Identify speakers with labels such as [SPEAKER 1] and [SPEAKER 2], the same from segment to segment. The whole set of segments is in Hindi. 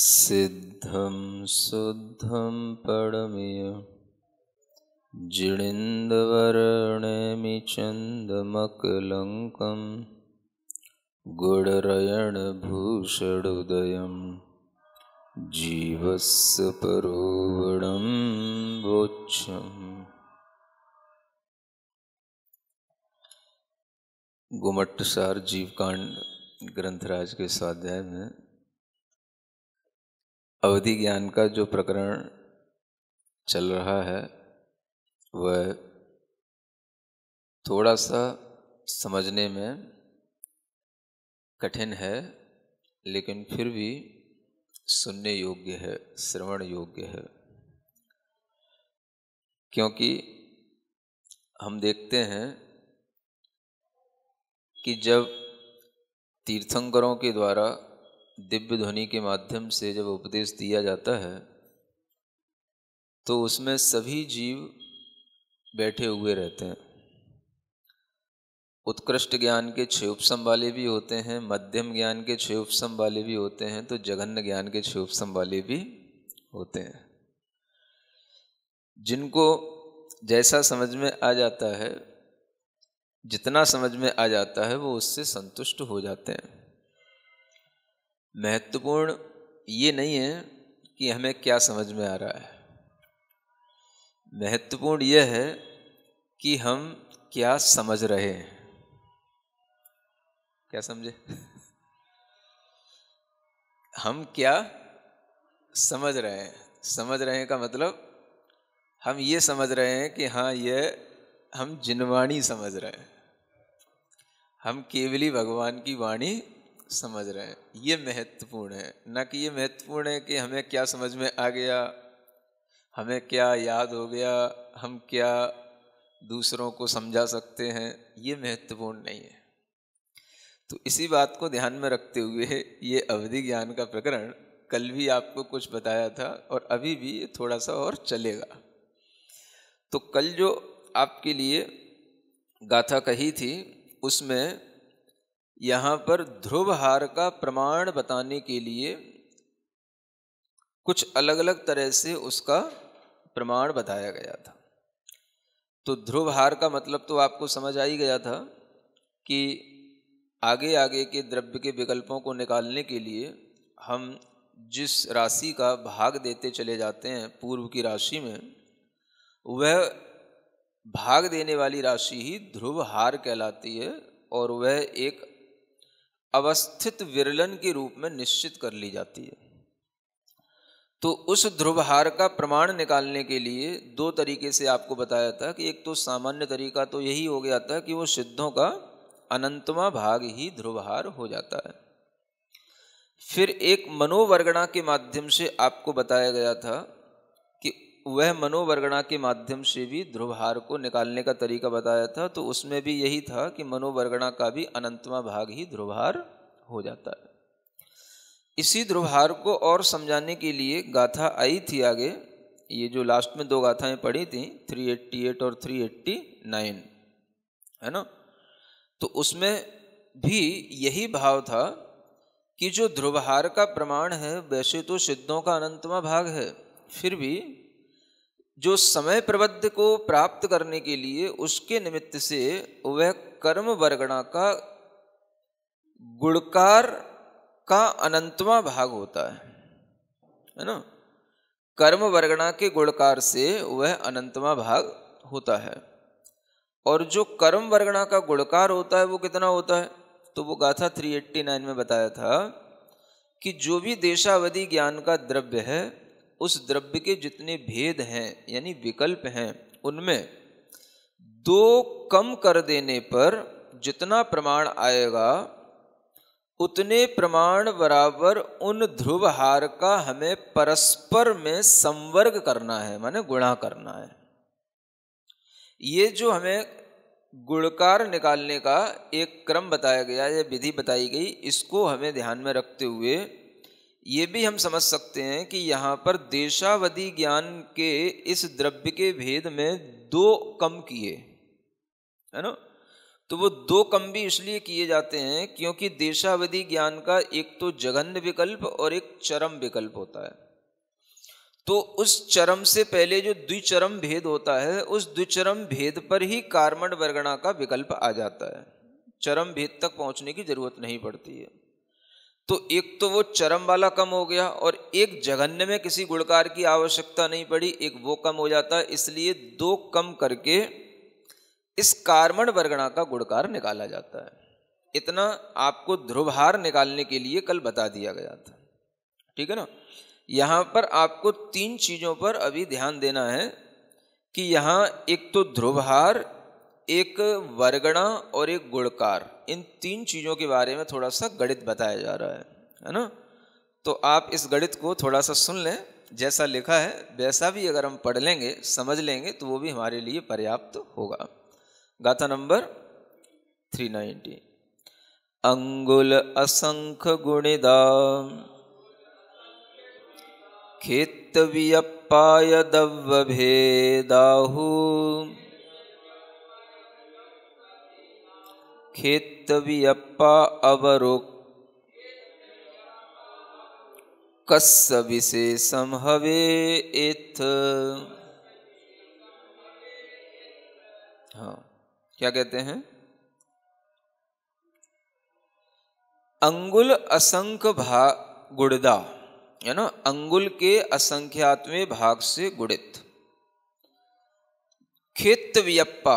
[SPEAKER 1] सिद्धं शुद्धं पडमिय जिडिन्दवर्णेमि चन्दमकलङ्कं गुडरयणभूषडुदयं जीवस्य परोवणं वोच्छम् गोमट्टसार जीवकांड ग्रंथराज के स्वाध्याय में अवधि ज्ञान का जो प्रकरण चल रहा है वह थोड़ा सा समझने में कठिन है लेकिन फिर भी सुनने योग्य है श्रवण योग्य है क्योंकि हम देखते हैं कि जब तीर्थंकरों के द्वारा दिव्य ध्वनि के माध्यम से जब उपदेश दिया जाता है तो उसमें सभी जीव बैठे हुए रहते हैं उत्कृष्ट ज्ञान के छः उपसम वाले भी होते हैं मध्यम ज्ञान के छः उपसम वाले भी होते हैं तो जघन्य ज्ञान के छः उपसम वाले भी होते हैं जिनको जैसा समझ में आ जाता है जितना समझ में आ जाता है वो उससे संतुष्ट हो जाते हैं महत्वपूर्ण ये नहीं है कि हमें क्या समझ में आ रहा है महत्वपूर्ण यह है कि हम क्या समझ रहे हैं क्या समझे हम क्या समझ रहे हैं समझ रहे हैं का मतलब हम ये समझ रहे हैं कि हाँ ये हम जिनवाणी समझ रहे हैं हम केवली भगवान की वाणी समझ रहे हैं ये महत्वपूर्ण है ना कि ये महत्वपूर्ण है कि हमें क्या समझ में आ गया हमें क्या याद हो गया हम क्या दूसरों को समझा सकते हैं ये महत्वपूर्ण नहीं है तो इसी बात को ध्यान में रखते हुए ये अवधि ज्ञान का प्रकरण कल भी आपको कुछ बताया था और अभी भी ये थोड़ा सा और चलेगा तो कल जो आपके लिए गाथा कही थी उसमें यहाँ पर ध्रुव हार का प्रमाण बताने के लिए कुछ अलग अलग तरह से उसका प्रमाण बताया गया था तो ध्रुव हार का मतलब तो आपको समझ आ ही गया था कि आगे आगे के द्रव्य के विकल्पों को निकालने के लिए हम जिस राशि का भाग देते चले जाते हैं पूर्व की राशि में वह भाग देने वाली राशि ही ध्रुव हार कहलाती है और वह एक अवस्थित विरलन के रूप में निश्चित कर ली जाती है तो उस ध्रुवहार का प्रमाण निकालने के लिए दो तरीके से आपको बताया था कि एक तो सामान्य तरीका तो यही हो गया था कि वो सिद्धों का अनंतमा भाग ही ध्रुवहार हो जाता है फिर एक मनोवर्गणा के माध्यम से आपको बताया गया था वह मनोवर्गणा के माध्यम से भी ध्रुवहार को निकालने का तरीका बताया था तो उसमें भी यही था कि मनोवर्गणा का भी अनंतवा भाग ही ध्रुवहार हो जाता है इसी ध्रुवहार को और समझाने के लिए गाथा आई थी आगे ये जो लास्ट में दो गाथाएं पढ़ी थी 388 और 389 है ना तो उसमें भी यही भाव था कि जो ध्रुवहार का प्रमाण है वैसे तो सिद्धों का अनंतवा भाग है फिर भी जो समय प्रबद्ध को प्राप्त करने के लिए उसके निमित्त से वह कर्म वर्गणा का गुणकार का अनंतवा भाग होता है है ना कर्म वर्गणा के गुणकार से वह अनंतवा भाग होता है और जो कर्म वर्गणा का गुणकार होता है वो कितना होता है तो वो गाथा 389 में बताया था कि जो भी देशावधि ज्ञान का द्रव्य है उस द्रव्य के जितने भेद हैं यानी विकल्प हैं उनमें दो कम कर देने पर जितना प्रमाण आएगा उतने प्रमाण बराबर उन ध्रुव हार का हमें परस्पर में संवर्ग करना है माने गुणा करना है ये जो हमें गुणकार निकालने का एक क्रम बताया गया या विधि बताई गई इसको हमें ध्यान में रखते हुए ये भी हम समझ सकते हैं कि यहाँ पर देशावधि ज्ञान के इस द्रव्य के भेद में दो कम किए है ना तो वो दो कम भी इसलिए किए जाते हैं क्योंकि देशावधि ज्ञान का एक तो जघन्य विकल्प और एक चरम विकल्प होता है तो उस चरम से पहले जो द्विचरम भेद होता है उस द्विचरम भेद पर ही कार्मण वर्गणा का विकल्प आ जाता है चरम भेद तक पहुंचने की जरूरत नहीं पड़ती है तो एक तो वो चरम वाला कम हो गया और एक जघन्य में किसी गुणकार की आवश्यकता नहीं पड़ी एक वो कम हो जाता इसलिए दो कम करके इस कार्मण वर्गणा का गुणकार निकाला जाता है इतना आपको ध्रुवहार निकालने के लिए कल बता दिया गया था ठीक है ना यहाँ पर आपको तीन चीज़ों पर अभी ध्यान देना है कि यहाँ एक तो ध्रुवहार एक वर्गणा और एक गुणकार इन तीन चीज़ों के बारे में थोड़ा सा गणित बताया जा रहा है है ना तो आप इस गणित को थोड़ा सा सुन लें जैसा लिखा है वैसा भी अगर हम पढ़ लेंगे समझ लेंगे तो वो भी हमारे लिए पर्याप्त तो होगा गाथा नंबर थ्री नाइनटी अंगुल असंख गुणिदा खित व्यपाय दव भेदाहू खित ವೇದವ್ಯಪ್ಪ ಅವರು ಕಸ್ಸ ವಿಶೇಷಂ ಹವೇ हाँ क्या कहते हैं अंगुल असंख्य भाग गुड़दा है ना अंगुल के असंख्यात्मे भाग से गुड़ित खेत व्यप्पा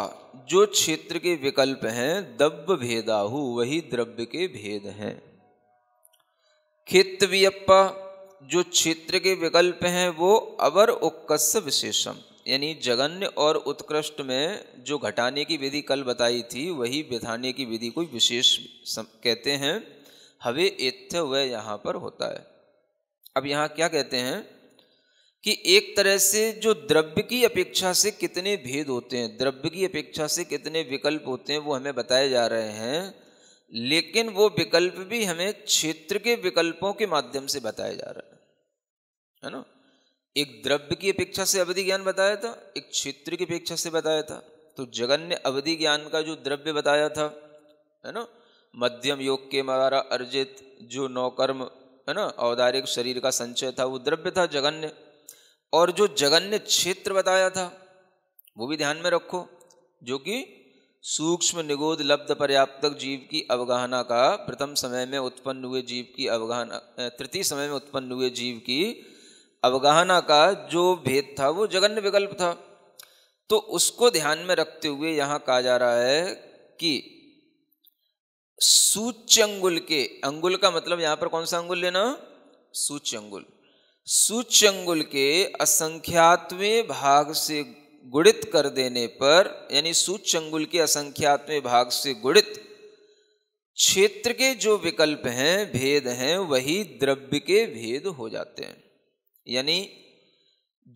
[SPEAKER 1] जो क्षेत्र के विकल्प हैं दब भेदाहु वही द्रव्य के भेद हैं खेत व्यप्पा जो क्षेत्र के विकल्प हैं वो अवर उक्कस विशेषम यानी जगन्य और उत्कृष्ट में जो घटाने की विधि कल बताई थी वही विधाने की विधि को विशेष कहते हैं हवे एथ्य वह यहाँ पर होता है अब यहाँ क्या कहते हैं कि एक तरह से जो द्रव्य की अपेक्षा से कितने भेद होते हैं द्रव्य की अपेक्षा से कितने विकल्प होते हैं वो हमें बताए जा रहे हैं लेकिन वो विकल्प भी हमें क्षेत्र के विकल्पों के माध्यम से बताया जा रहा है है ना एक द्रव्य की अपेक्षा से अवधि ज्ञान बताया था एक क्षेत्र की अपेक्षा से बताया था तो जगन ने अवधि ज्ञान का जो द्रव्य बताया था है ना मध्यम योग के द्वारा अर्जित जो नौकर्म है ना औदारिक शरीर का संचय था वो द्रव्य था जगन्य और जो जगन्य क्षेत्र बताया था वो भी ध्यान में रखो जो कि सूक्ष्म निगोद लब्ध पर्याप्तक जीव की अवगाहना का प्रथम समय में उत्पन्न हुए जीव की अवगाहना तृतीय समय में उत्पन्न हुए जीव की अवगाहना का जो भेद था वो जगन्य विकल्प था तो उसको ध्यान में रखते हुए यहाँ कहा जा रहा है कि सूच्य अंगुल के अंगुल का मतलब यहाँ पर कौन सा अंगुल लेना सूच्य अंगुल सूचंगुल के असंख्यातवें भाग से गुणित कर देने पर यानी सूचंगुल के असंख्यातवें भाग से गुणित क्षेत्र के जो विकल्प हैं भेद हैं वही द्रव्य के भेद हो जाते हैं यानी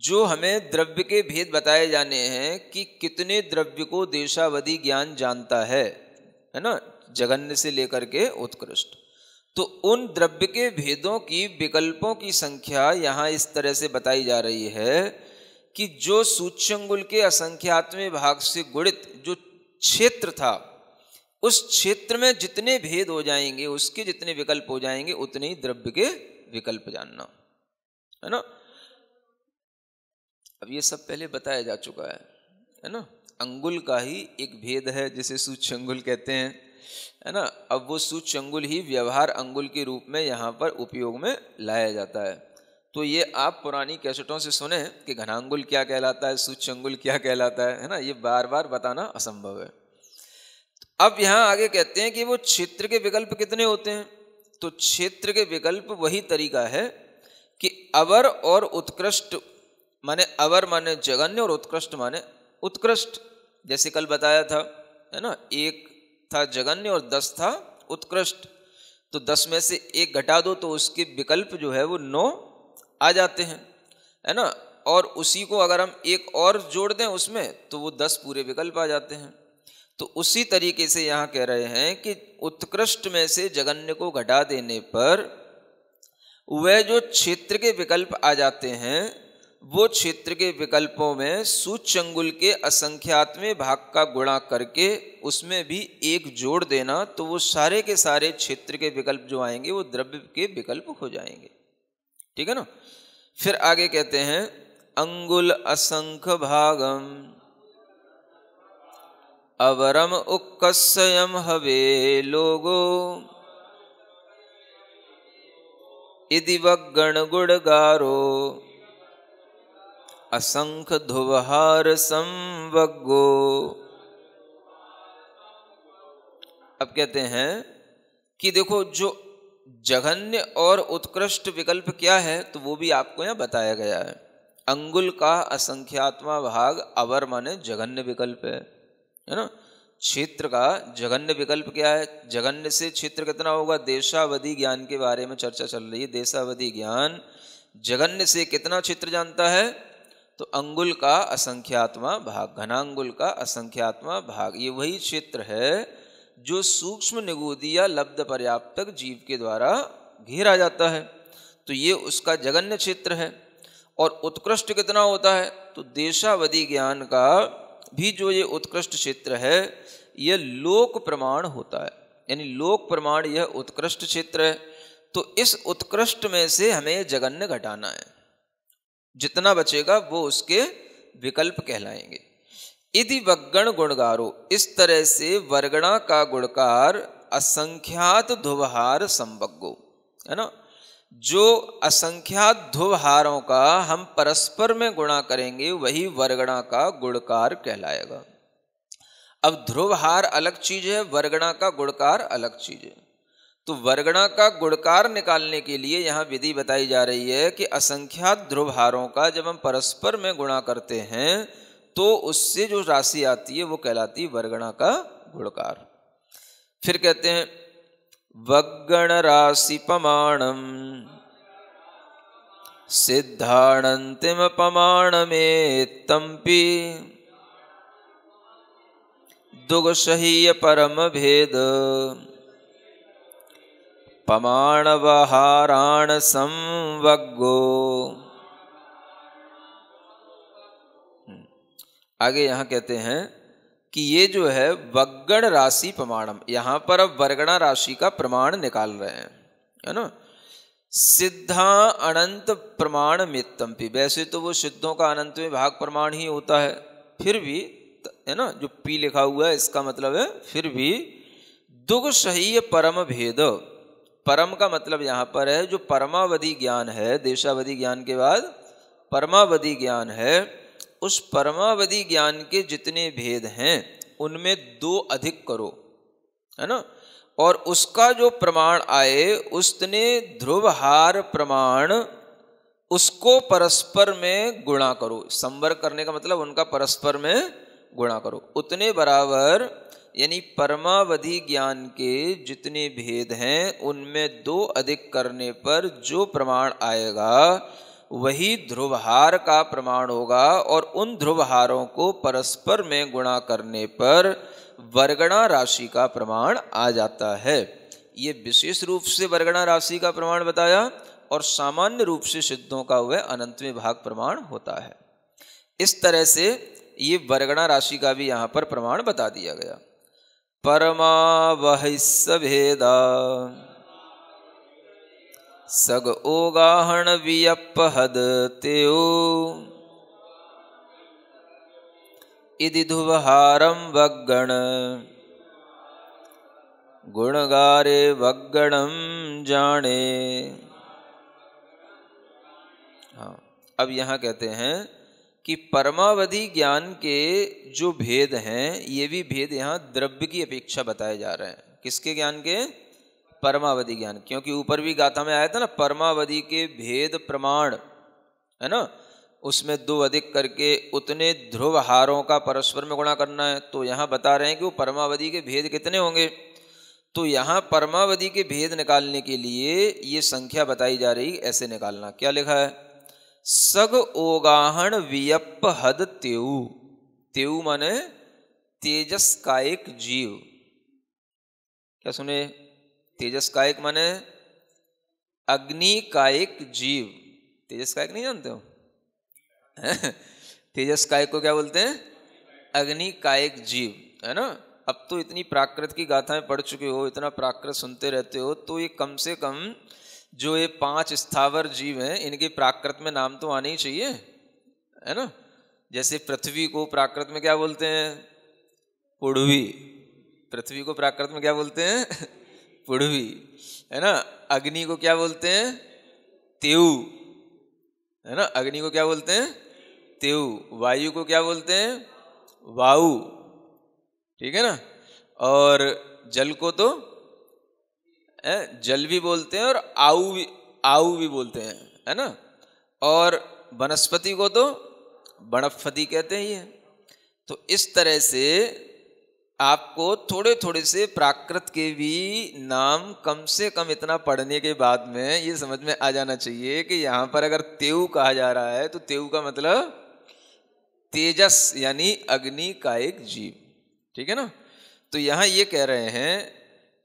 [SPEAKER 1] जो हमें द्रव्य के भेद बताए जाने हैं कि कितने द्रव्य को देशावधि ज्ञान जानता है है ना जघन्य से लेकर के उत्कृष्ट तो उन द्रव्य के भेदों की विकल्पों की संख्या यहाँ इस तरह से बताई जा रही है कि जो सूच्यंगुल के असंख्यात्मे भाग से गुणित जो क्षेत्र था उस क्षेत्र में जितने भेद हो जाएंगे उसके जितने विकल्प हो जाएंगे उतने ही द्रव्य के विकल्प जानना है ना अब ये सब पहले बताया जा चुका है है ना अंगुल का ही एक भेद है जिसे अंगुल कहते हैं है ना अब वो सूच अंगुल ही व्यवहार अंगुल के रूप में यहाँ पर उपयोग में लाया जाता है तो ये आप पुरानी कैसेटों से सुने कि घनांगुल क्या कहलाता है सूच अंगुल क्या कहलाता है है ना ये बार बार बताना असंभव है तो अब यहाँ आगे कहते हैं कि वो क्षेत्र के विकल्प कितने होते हैं तो क्षेत्र के विकल्प वही तरीका है कि अवर और उत्कृष्ट माने अवर माने जगन्य और उत्कृष्ट माने उत्कृष्ट जैसे कल बताया था है ना एक था जगन्य और दस था उत्कृष्ट तो दस में से एक घटा दो तो उसके विकल्प जो है वो नौ आ जाते हैं है ना और उसी को अगर हम एक और जोड़ दें उसमें तो वो दस पूरे विकल्प आ जाते हैं तो उसी तरीके से यहाँ कह रहे हैं कि उत्कृष्ट में से जगन्य को घटा देने पर वह जो क्षेत्र के विकल्प आ जाते हैं वो क्षेत्र के विकल्पों में सूचंगुल के में भाग का गुणा करके उसमें भी एक जोड़ देना तो वो सारे के सारे क्षेत्र के विकल्प जो आएंगे वो द्रव्य के विकल्प हो जाएंगे ठीक है ना फिर आगे कहते हैं अंगुल असंख्य भागम अवरम उक्कस्यम हवे लोगो इदिवक गणगुणगारो गारो असंख धुवहार संवगो अब कहते हैं कि देखो जो जघन्य और उत्कृष्ट विकल्प क्या है तो वो भी आपको यहां बताया गया है अंगुल का असंख्यात्मा भाग अवर माने जघन्य विकल्प है है ना क्षेत्र का जघन्य विकल्प क्या है जघन्य से क्षेत्र कितना होगा देशावधि ज्ञान के बारे में चर्चा चल रही है देशावधि ज्ञान जघन्य से कितना क्षेत्र जानता है तो अंगुल का असंख्यात्मा भाग घनांगुल का असंख्यात्मा भाग ये वही क्षेत्र है जो सूक्ष्म निगोदी या लब्ध पर्याप्त जीव के द्वारा घेरा जाता है तो ये उसका जगन्य क्षेत्र है और उत्कृष्ट कितना होता है तो देशावधि ज्ञान का भी जो ये उत्कृष्ट क्षेत्र है यह लोक प्रमाण होता है यानी लोक प्रमाण यह उत्कृष्ट क्षेत्र है तो इस उत्कृष्ट में से हमें जगन्य घटाना है जितना बचेगा वो उसके विकल्प कहलाएंगे यदि वगण गुणगारो इस तरह से वर्गणा का गुणकार असंख्यात ध्वहार संभगो है ना जो असंख्यात ध्रुवहारों का हम परस्पर में गुणा करेंगे वही वर्गणा का गुणकार कहलाएगा अब ध्रुवहार अलग चीज है वर्गणा का गुणकार अलग चीज है तो वर्गणा का गुणकार निकालने के लिए यहाँ विधि बताई जा रही है कि असंख्यात ध्रुवहारों का जब हम परस्पर में गुणा करते हैं तो उससे जो राशि आती है वो कहलाती है वर्गणा का गुणकार फिर कहते हैं वगण राशि प्रमाणम सिद्धाणंतिम प्रमाण में दुग सही परम भेद पमाणवहाराण संवग्गो आगे यहां कहते हैं कि ये जो है वग्गण राशि प्रमाणम यहां पर अब वर्गणा राशि का प्रमाण निकाल रहे हैं है ना सिद्धा अनंत प्रमाण पी वैसे तो वो सिद्धों का अनंत में भाग प्रमाण ही होता है फिर भी है ना जो पी लिखा हुआ है इसका मतलब है फिर भी दुग सही परम भेद परम का मतलब यहाँ पर है जो परमावधि ज्ञान है देशावधि ज्ञान के बाद परमावधि ज्ञान है उस परमावधि ज्ञान के जितने भेद हैं उनमें दो अधिक करो है ना और उसका जो प्रमाण आए उसने ध्रुवहार प्रमाण उसको परस्पर में गुणा करो संवर करने का मतलब उनका परस्पर में गुणा करो उतने बराबर यानी परमावधि ज्ञान के जितने भेद हैं उनमें दो अधिक करने पर जो प्रमाण आएगा वही ध्रुवहार का प्रमाण होगा और उन ध्रुवहारों को परस्पर में गुणा करने पर वर्गणा राशि का प्रमाण आ जाता है ये विशेष रूप से वर्गणा राशि का प्रमाण बताया और सामान्य रूप से सिद्धों का वह अनंत में भाग प्रमाण होता है इस तरह से ये वर्गणा राशि का भी यहाँ पर प्रमाण बता दिया गया परमावहिस्सभेदा सग ओगाहण वियपहद त्यो इदि धुवहारं वग्गण गुणगारे वगणम जाने हाँ अब यहाँ कहते हैं कि परमावधि ज्ञान के जो भेद हैं ये भी भेद यहाँ द्रव्य की अपेक्षा बताए जा रहे हैं किसके ज्ञान के परमावधि ज्ञान क्योंकि ऊपर भी गाथा में आया था ना परमावधि के भेद प्रमाण है ना उसमें दो अधिक करके उतने ध्रुव हारों का परस्पर में गुणा करना है तो यहाँ बता रहे हैं कि वो परमावधि के भेद कितने होंगे तो यहाँ परमावधि के भेद निकालने के लिए ये संख्या बताई जा रही ऐसे निकालना क्या लिखा है सग ओगाहण वियप हद त्यू त्यू माने तेजस का एक जीव क्या सुने तेजस का एक माने अग्नि का एक जीव तेजस का एक नहीं जानते हो तेजस कायक को क्या बोलते हैं अग्नि का एक जीव है ना अब तो इतनी प्राकृत की गाथाएं पढ़ चुके हो इतना प्राकृत सुनते रहते हो तो ये कम से कम जो ये पांच स्थावर जीव हैं इनके प्राकृत में नाम तो आने ही चाहिए है ना जैसे पृथ्वी को प्राकृत में क्या बोलते हैं पुढ़वी पृथ्वी को प्राकृत में क्या बोलते हैं पुढ़वी है ना अग्नि को क्या बोलते हैं तेऊ है ना अग्नि को क्या बोलते हैं तेऊ वायु को क्या बोलते हैं वाऊ ठीक है ना और जल को तो है जल भी बोलते हैं और आऊ भी आऊ भी बोलते हैं है ना और वनस्पति को तो बणस्पति कहते ही है तो इस तरह से आपको थोड़े थोड़े से प्राकृत के भी नाम कम से कम इतना पढ़ने के बाद में ये समझ में आ जाना चाहिए कि यहाँ पर अगर तेऊ कहा जा रहा है तो तेऊ का मतलब तेजस यानी अग्नि का एक जीव ठीक है ना तो यहाँ ये कह रहे हैं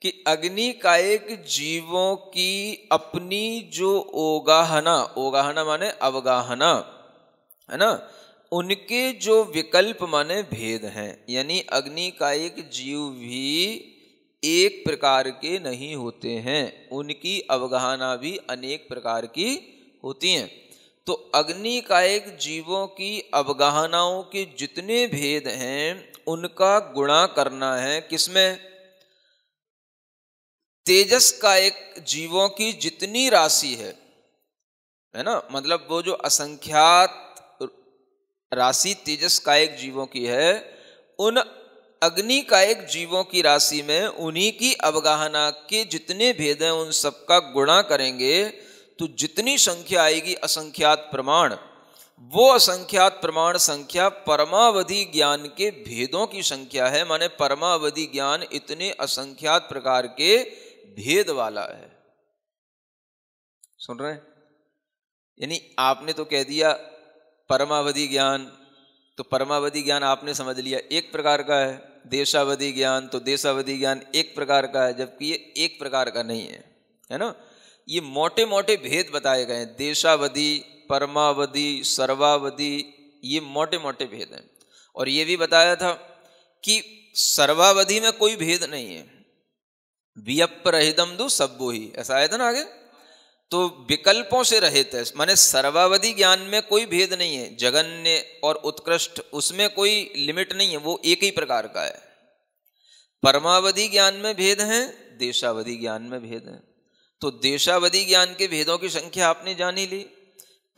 [SPEAKER 1] कि अग्नि का एक जीवों की अपनी जो ओगाहना ओगाहना माने अवगाहना है ना उनके जो विकल्प माने भेद हैं यानी अग्नि का एक जीव भी एक प्रकार के नहीं होते हैं उनकी अवगाहना भी अनेक प्रकार की होती हैं तो अग्नि का एक जीवों की अवगाहनाओं के जितने भेद हैं उनका गुणा करना है किसमें तेजस का एक जीवों की जितनी राशि है है ना मतलब वो जो असंख्यात राशि तेजस का एक जीवों की है उन अग्नि का एक जीवों की राशि में उन्हीं की अवगाहना के जितने भेद हैं उन सबका गुणा करेंगे तो जितनी संख्या आएगी असंख्यात प्रमाण वो असंख्यात प्रमाण संख्या परमावधि ज्ञान के भेदों की संख्या है माने परमावधि ज्ञान इतने असंख्यात प्रकार के भेद वाला है सुन रहे हैं यानी आपने तो कह दिया परमावधि ज्ञान तो परमावधि ज्ञान आपने समझ लिया एक प्रकार का है देशावधि ज्ञान तो देशावधि ज्ञान एक प्रकार का है जबकि ये एक प्रकार का नहीं है है ना ये मोटे मोटे भेद बताए गए हैं देशावधि परमावधि सर्वावधि ये मोटे मोटे भेद हैं और ये भी बताया था कि सर्वावधि में कोई भेद नहीं है वियप्रहिदम दु सब्बो ही ऐसा आया था ना आगे तो विकल्पों से रहित है माने सर्वावधि ज्ञान में कोई भेद नहीं है जगन्य और उत्कृष्ट उसमें कोई लिमिट नहीं है वो एक ही प्रकार का है परमावधि ज्ञान में भेद हैं देशावधि ज्ञान में भेद हैं तो देशावधि ज्ञान के भेदों की संख्या आपने जानी ली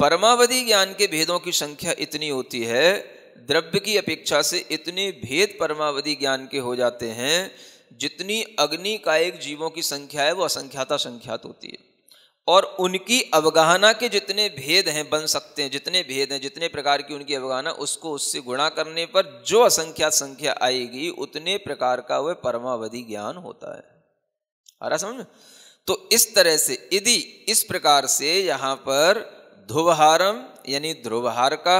[SPEAKER 1] परमावधि ज्ञान के भेदों की संख्या इतनी होती है द्रव्य की अपेक्षा से इतने भेद परमावधि ज्ञान के हो जाते हैं जितनी अग्नि एक जीवों की संख्या है वो असंख्याता संख्यात होती है और उनकी अवगाहना के जितने भेद हैं बन सकते हैं जितने भेद हैं जितने प्रकार की उनकी अवगाहना उसको उससे गुणा करने पर जो असंख्यात संख्या आएगी उतने प्रकार का वह परमावधि ज्ञान होता है आ रहा समझ तो इस तरह से यदि इस प्रकार से यहाँ पर ध्रुवहारम यानी ध्रुवहार का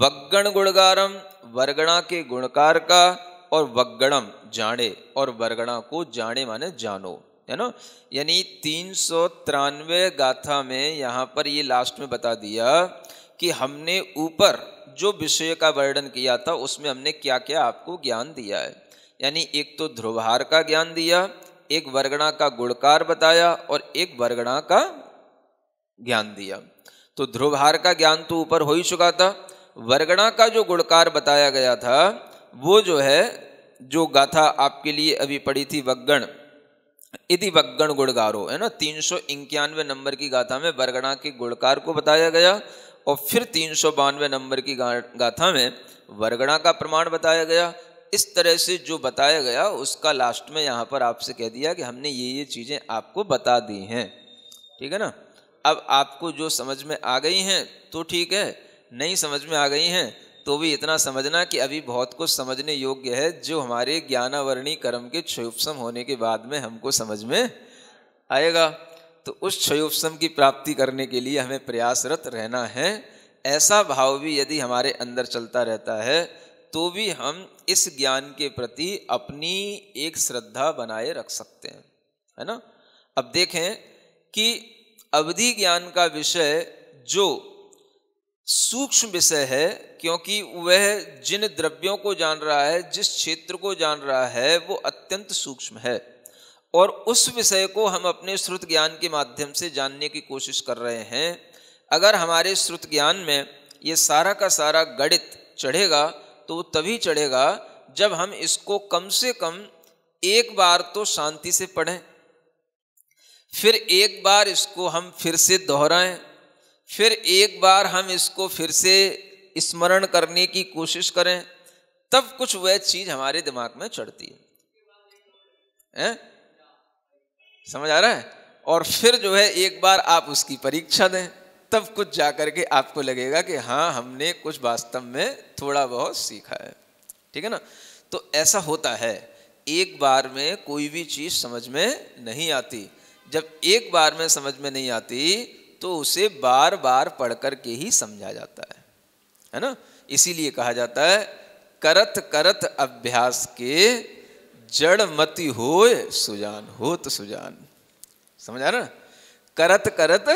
[SPEAKER 1] वगण गुणगारम वर्गणा के गुणकार का और वगणम जाने और वर्गणा को जाने माने जानो है ना यानी तीन सौ तिरानवे गाथा में यहाँ पर ये लास्ट में बता दिया कि हमने ऊपर जो विषय का वर्णन किया था उसमें हमने क्या क्या आपको ज्ञान दिया है यानी एक तो ध्रुवहार का ज्ञान दिया एक वर्गणा का गुणकार बताया और एक वर्गणा का ज्ञान दिया तो ध्रुवहार का ज्ञान तो ऊपर हो ही चुका था वर्गणा का जो गुणकार बताया गया था वो जो है जो गाथा आपके लिए अभी पढ़ी थी वग्गण यदि वग्गण गुड़गारो है ना तीन सौ इक्यानवे नंबर की गाथा में बरगणा के गुड़कार को बताया गया और फिर तीन सौ बानवे नंबर की गाथा में वर्गणा का प्रमाण बताया गया इस तरह से जो बताया गया उसका लास्ट में यहाँ पर आपसे कह दिया कि हमने ये ये चीज़ें आपको बता दी हैं ठीक है ना अब आपको जो समझ में आ गई हैं तो ठीक है नहीं समझ में आ गई हैं तो भी इतना समझना कि अभी बहुत कुछ समझने योग्य है जो हमारे ज्ञानावरणी कर्म के क्षयोपम होने के बाद में हमको समझ में आएगा तो उस क्षयोपसम की प्राप्ति करने के लिए हमें प्रयासरत रहना है ऐसा भाव भी यदि हमारे अंदर चलता रहता है तो भी हम इस ज्ञान के प्रति अपनी एक श्रद्धा बनाए रख सकते हैं है ना अब देखें कि अवधि ज्ञान का विषय जो सूक्ष्म विषय है क्योंकि वह जिन द्रव्यों को जान रहा है जिस क्षेत्र को जान रहा है वो अत्यंत सूक्ष्म है और उस विषय को हम अपने श्रुत ज्ञान के माध्यम से जानने की कोशिश कर रहे हैं अगर हमारे श्रुत ज्ञान में ये सारा का सारा गणित चढ़ेगा तो वो तभी चढ़ेगा जब हम इसको कम से कम एक बार तो शांति से पढ़ें फिर एक बार इसको हम फिर से दोहराएं फिर एक बार हम इसको फिर से स्मरण करने की कोशिश करें तब कुछ वह चीज हमारे दिमाग में चढ़ती है हैं? समझ आ रहा है और फिर जो है एक बार आप उसकी परीक्षा दें तब कुछ जा करके आपको लगेगा कि हाँ हमने कुछ वास्तव में थोड़ा बहुत सीखा है ठीक है ना तो ऐसा होता है एक बार में कोई भी चीज़ समझ में नहीं आती जब एक बार में समझ में नहीं आती तो उसे बार बार पढ़ कर के ही समझा जाता है है ना इसीलिए कहा जाता है करत करत अभ्यास के जड़ मति हो सुजान हो तो सुजान समझ आ रहा करत करत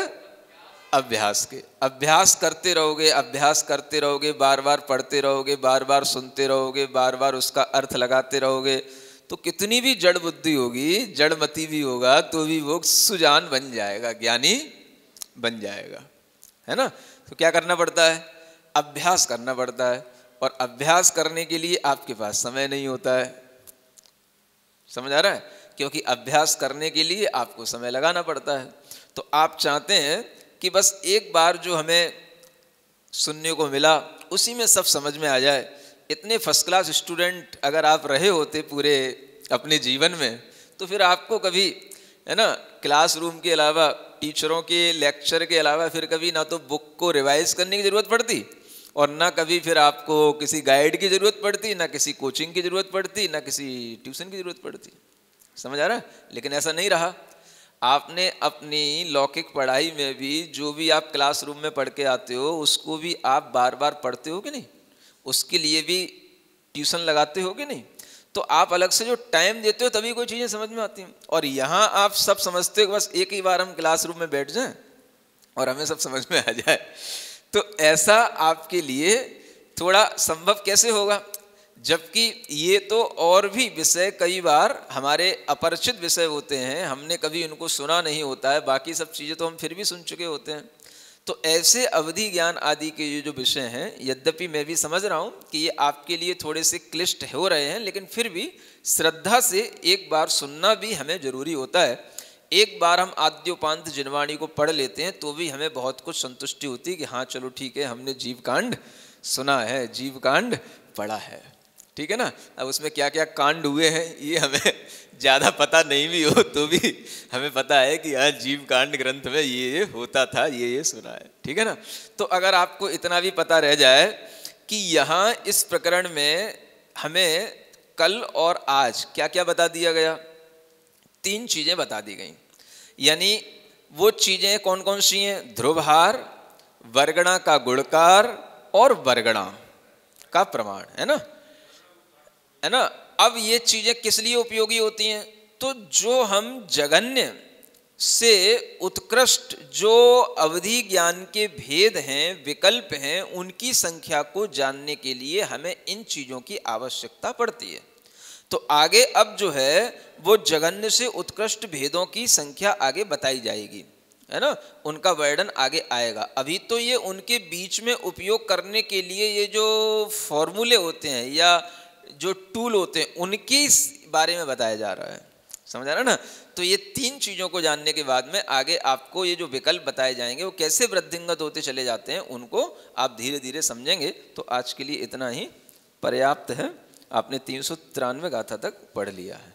[SPEAKER 1] अभ्यास के अभ्यास करते रहोगे अभ्यास करते रहोगे बार बार पढ़ते रहोगे बार बार सुनते रहोगे बार बार उसका अर्थ लगाते रहोगे तो कितनी भी जड़ बुद्धि होगी मती भी होगा तो भी वो सुजान बन जाएगा ज्ञानी बन जाएगा है ना तो क्या करना पड़ता है अभ्यास करना पड़ता है और अभ्यास करने के लिए आपके पास समय नहीं होता है समझ आ रहा है क्योंकि अभ्यास करने के लिए आपको समय लगाना पड़ता है तो आप चाहते हैं कि बस एक बार जो हमें सुनने को मिला उसी में सब समझ में आ जाए इतने फर्स्ट क्लास स्टूडेंट अगर आप रहे होते पूरे अपने जीवन में तो फिर आपको कभी है ना क्लासरूम के अलावा टीचरों के लेक्चर के अलावा फिर कभी ना तो बुक को रिवाइज करने की ज़रूरत पड़ती और ना कभी फिर आपको किसी गाइड की ज़रूरत पड़ती ना किसी कोचिंग की ज़रूरत पड़ती ना किसी ट्यूशन की ज़रूरत पड़ती समझ आ रहा लेकिन ऐसा नहीं रहा आपने अपनी लौकिक पढ़ाई में भी जो भी आप क्लासरूम में पढ़ के आते हो उसको भी आप बार बार पढ़ते हो कि नहीं उसके लिए भी ट्यूशन लगाते हो कि नहीं तो आप अलग से जो टाइम देते हो तभी कोई चीज़ें समझ में आती हैं और यहाँ आप सब समझते हो बस एक ही बार हम क्लास रूम में बैठ जाएं और हमें सब समझ में आ जाए तो ऐसा आपके लिए थोड़ा संभव कैसे होगा जबकि ये तो और भी विषय कई बार हमारे अपरिचित विषय होते हैं हमने कभी उनको सुना नहीं होता है बाकी सब चीज़ें तो हम फिर भी सुन चुके होते हैं तो ऐसे अवधि ज्ञान आदि के ये जो विषय हैं यद्यपि मैं भी समझ रहा हूँ कि ये आपके लिए थोड़े से क्लिष्ट हो रहे हैं लेकिन फिर भी श्रद्धा से एक बार सुनना भी हमें जरूरी होता है एक बार हम आद्योपांत जिनवाणी को पढ़ लेते हैं तो भी हमें बहुत कुछ संतुष्टि होती है कि हाँ चलो ठीक है हमने जीवकांड सुना है जीव कांड पढ़ा है ठीक है ना अब उसमें क्या क्या कांड हुए हैं ये हमें ज़्यादा पता नहीं भी हो तो भी हमें पता है कि यहाँ जीव कांड ग्रंथ में ये ये होता था ये ये सुना है ठीक है ना तो अगर आपको इतना भी पता रह जाए कि यहाँ इस प्रकरण में हमें कल और आज क्या क्या बता दिया गया तीन चीज़ें बता दी गई यानी वो चीज़ें कौन कौन सी हैं ध्रुवहार वर्गणा का गुणकार और वर्गणा का प्रमाण है ना है ना अब ये चीज़ें किस लिए उपयोगी होती हैं तो जो हम जगन्य से उत्कृष्ट जो अवधि ज्ञान के भेद हैं विकल्प हैं उनकी संख्या को जानने के लिए हमें इन चीज़ों की आवश्यकता पड़ती है तो आगे अब जो है वो जगन्य से उत्कृष्ट भेदों की संख्या आगे बताई जाएगी है ना उनका वर्णन आगे आएगा अभी तो ये उनके बीच में उपयोग करने के लिए ये जो फॉर्मूले होते हैं या जो टूल होते हैं उनके बारे में बताया जा रहा है समझ आ रहा ना तो ये तीन चीज़ों को जानने के बाद में आगे आपको ये जो विकल्प बताए जाएंगे वो कैसे वृद्धिंगत होते चले जाते हैं उनको आप धीरे धीरे समझेंगे तो आज के लिए इतना ही पर्याप्त है आपने तीन गाथा तक पढ़ लिया है